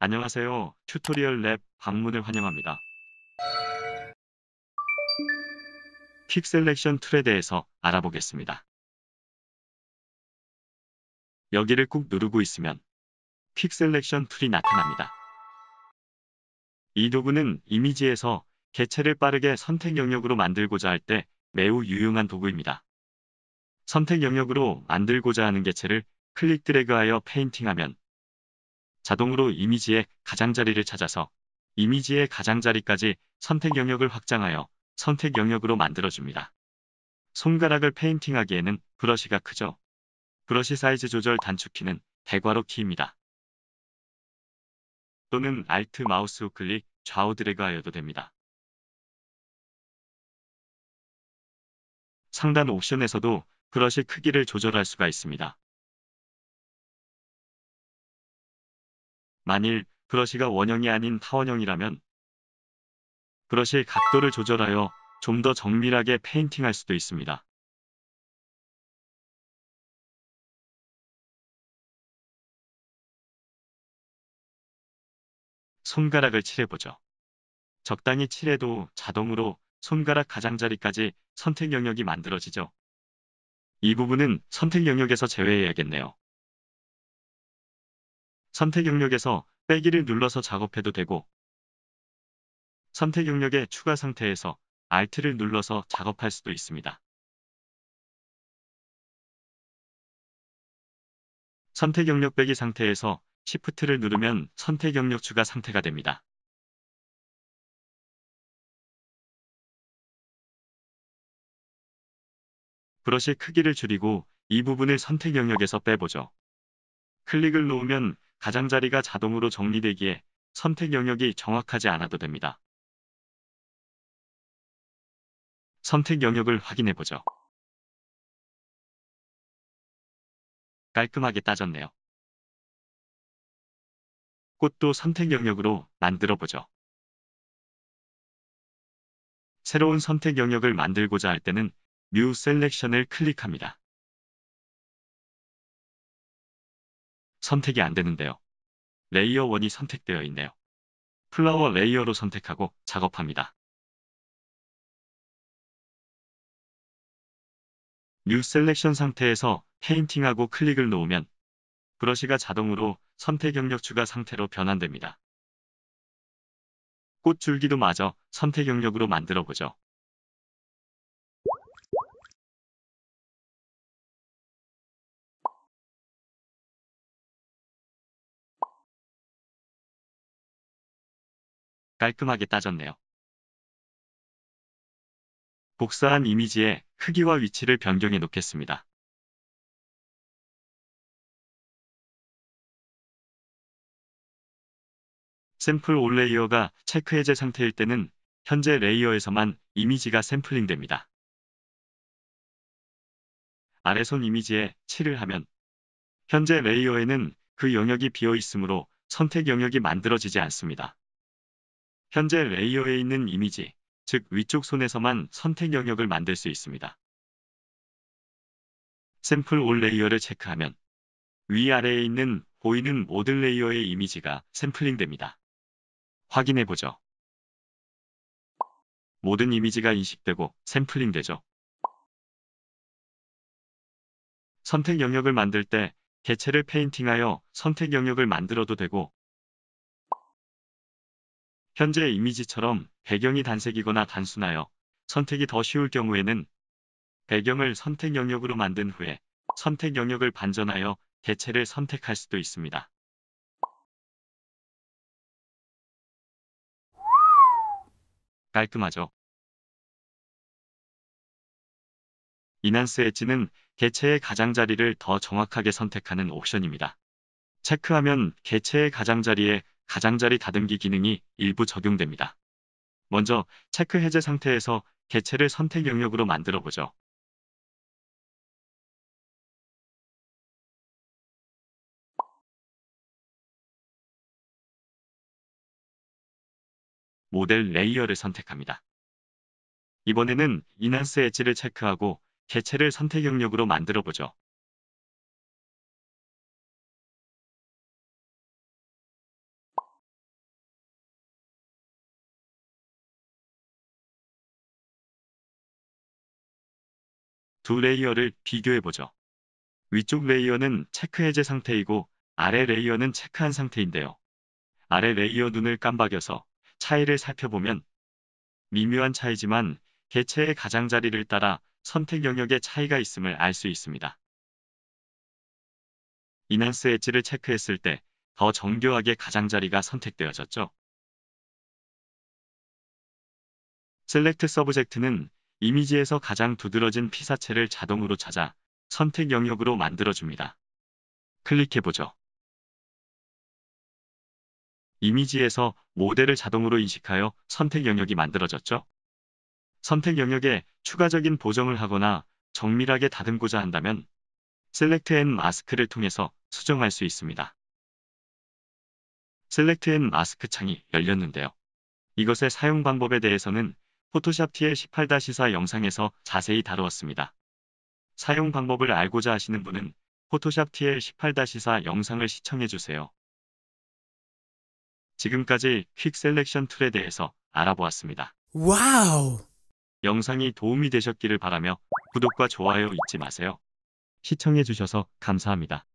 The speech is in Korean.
안녕하세요. 튜토리얼 랩 방문을 환영합니다. 픽 셀렉션 툴에 대해서 알아보겠습니다. 여기를 꾹 누르고 있으면 픽 셀렉션 툴이 나타납니다. 이 도구는 이미지에서 개체를 빠르게 선택 영역으로 만들고자 할 때 매우 유용한 도구입니다. 선택 영역으로 만들고자 하는 개체를 클릭 드래그하여 페인팅하면 자동으로 이미지의 가장자리를 찾아서 이미지의 가장자리까지 선택 영역을 확장하여 선택 영역으로 만들어줍니다. 손가락을 페인팅하기에는 브러쉬가 크죠. 브러쉬 사이즈 조절 단축키는 대괄호 키입니다. 또는 Alt 마우스 우클릭 좌우 드래그하여도 됩니다. 상단 옵션에서도 브러쉬 크기를 조절할 수가 있습니다. 만일 브러시가 원형이 아닌 타원형이라면 브러시의 각도를 조절하여 좀 더 정밀하게 페인팅할 수도 있습니다. 손가락을 칠해보죠. 적당히 칠해도 자동으로 손가락 가장자리까지 선택 영역이 만들어지죠. 이 부분은 선택 영역에서 제외해야겠네요. 선택 영역에서 빼기를 눌러서 작업해도 되고 선택 영역의 추가 상태에서 Alt를 눌러서 작업할 수도 있습니다. 선택 영역 빼기 상태에서 Shift를 누르면 선택 영역 추가 상태가 됩니다. 브러쉬 크기를 줄이고 이 부분을 선택 영역에서 빼보죠. 클릭을 놓으면 가장자리가 자동으로 정리되기에 선택 영역이 정확하지 않아도 됩니다. 선택 영역을 확인해보죠. 깔끔하게 따졌네요. 꽃도 선택 영역으로 만들어보죠. 새로운 선택 영역을 만들고자 할 때는 New Selection을 클릭합니다. 선택이 안 되는데요. 레이어 1이 선택되어 있네요. 플라워 레이어로 선택하고 작업합니다. 뉴 셀렉션 상태에서 페인팅하고 클릭을 놓으면 브러쉬가 자동으로 선택 영역 추가 상태로 변환됩니다. 꽃줄기도 마저 선택 영역으로 만들어보죠. 깔끔하게 따졌네요. 복사한 이미지의 크기와 위치를 변경해 놓겠습니다. 샘플 올 레이어가 체크 해제 상태일 때는 현재 레이어에서만 이미지가 샘플링 됩니다. 아래손 이미지에 7을 하면 현재 레이어에는 그 영역이 비어 있으므로 선택 영역이 만들어지지 않습니다. 현재 레이어에 있는 이미지, 즉 위쪽 손에서만 선택 영역을 만들 수 있습니다. 샘플 올 레이어를 체크하면 위아래에 있는 보이는 모든 레이어의 이미지가 샘플링됩니다. 확인해보죠. 모든 이미지가 인식되고 샘플링되죠. 선택 영역을 만들 때 개체를 페인팅하여 선택 영역을 만들어도 되고 현재 이미지처럼 배경이 단색이거나 단순하여 선택이 더 쉬울 경우에는 배경을 선택 영역으로 만든 후에 선택 영역을 반전하여 개체를 선택할 수도 있습니다. 깔끔하죠? 이난스 엣지는 개체의 가장자리를 더 정확하게 선택하는 옵션입니다. 체크하면 개체의 가장자리에 가장자리 다듬기 기능이 일부 적용됩니다. 먼저 체크 해제 상태에서 개체를 선택 영역으로 만들어 보죠. 모델 레이어를 선택합니다. 이번에는 인한스 엣지를 체크하고 개체를 선택 영역으로 만들어 보죠. 두 레이어를 비교해보죠. 위쪽 레이어는 체크 해제 상태이고 아래 레이어는 체크한 상태인데요. 아래 레이어 눈을 깜박여서 차이를 살펴보면 미묘한 차이지만 개체의 가장자리를 따라 선택 영역의 차이가 있음을 알 수 있습니다. 이난스 엣지를 체크했을 때 더 정교하게 가장자리가 선택되어졌죠. 셀렉트 서브젝트는 이미지에서 가장 두드러진 피사체를 자동으로 찾아 선택 영역으로 만들어줍니다. 클릭해보죠. 이미지에서 모델을 자동으로 인식하여 선택 영역이 만들어졌죠. 선택 영역에 추가적인 보정을 하거나 정밀하게 다듬고자 한다면 셀렉트 앤 마스크를 통해서 수정할 수 있습니다. 셀렉트 앤 마스크 창이 열렸는데요. 이것의 사용 방법에 대해서는 포토샵 TL18-4 영상에서 자세히 다루었습니다. 사용 방법을 알고자 하시는 분은 포토샵 TL18-4 영상을 시청해주세요. 지금까지 퀵 셀렉션 툴에 대해서 알아보았습니다. 와우! 영상이 도움이 되셨기를 바라며 구독과 좋아요 잊지 마세요. 시청해주셔서 감사합니다.